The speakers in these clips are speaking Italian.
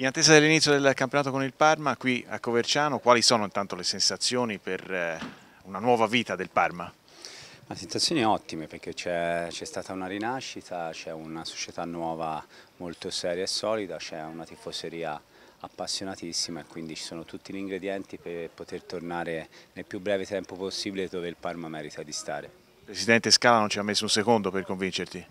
In attesa dell'inizio del campionato con il Parma, qui a Coverciano, quali sono intanto le sensazioni per eh, una nuova vita del Parma? Ma sensazioni ottime perché c'è stata una rinascita, c'è una società nuova molto seria e solida, c'è una tifoseria appassionatissima e quindi ci sono tutti gli ingredienti per poter tornare nel più breve tempo possibile dove il Parma merita di stare. Presidente Scala non ci ha messo un secondo per convincerti?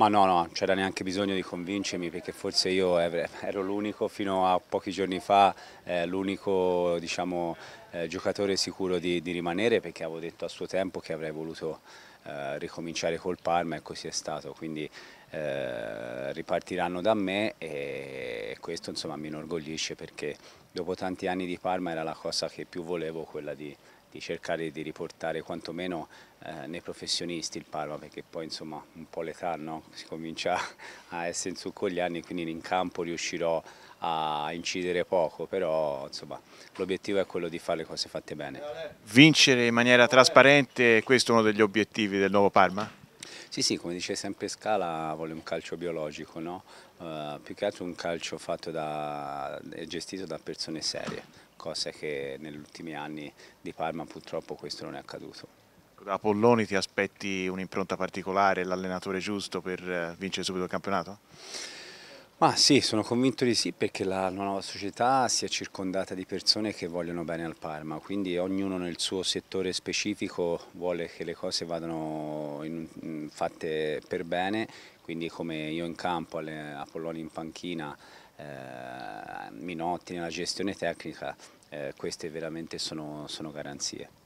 Ma no, no, c'era neanche bisogno di convincermi perché forse io ero l'unico fino a pochi giorni fa, eh, l'unico diciamo, eh, giocatore sicuro di, di, rimanere perché avevo detto a suo tempo che avrei voluto eh, ricominciare col Parma e così è stato, quindi eh, ripartiranno da me e questo insomma mi inorgoglisce perché dopo tanti anni di Parma era la cosa che più volevo, quella di, di cercare di riportare quantomeno eh, nei professionisti il Parma perché poi insomma un po' l'età no? si comincia a essere in su con gli anni quindi in campo riuscirò a incidere poco però insomma l'obiettivo è quello di fare le cose fatte bene. Vincere in maniera trasparente, questo è uno degli obiettivi del nuovo Parma? Sì, sì, come dice sempre Scala, vuole un calcio biologico, no? uh, più che altro un calcio fatto da, gestito da persone serie, cosa che negli ultimi anni di Parma purtroppo questo non è accaduto. Da Polloni ti aspetti un'impronta particolare, l'allenatore giusto per eh, vincere subito il campionato? Ma sì, sono convinto di sì perché la nuova società si è circondata di persone che vogliono bene al Parma, quindi ognuno nel suo settore specifico vuole che le cose vadano in, fatte per bene, quindi come io in campo, Apolloni in panchina, eh, Minotti nella gestione tecnica, eh, queste veramente sono, sono garanzie.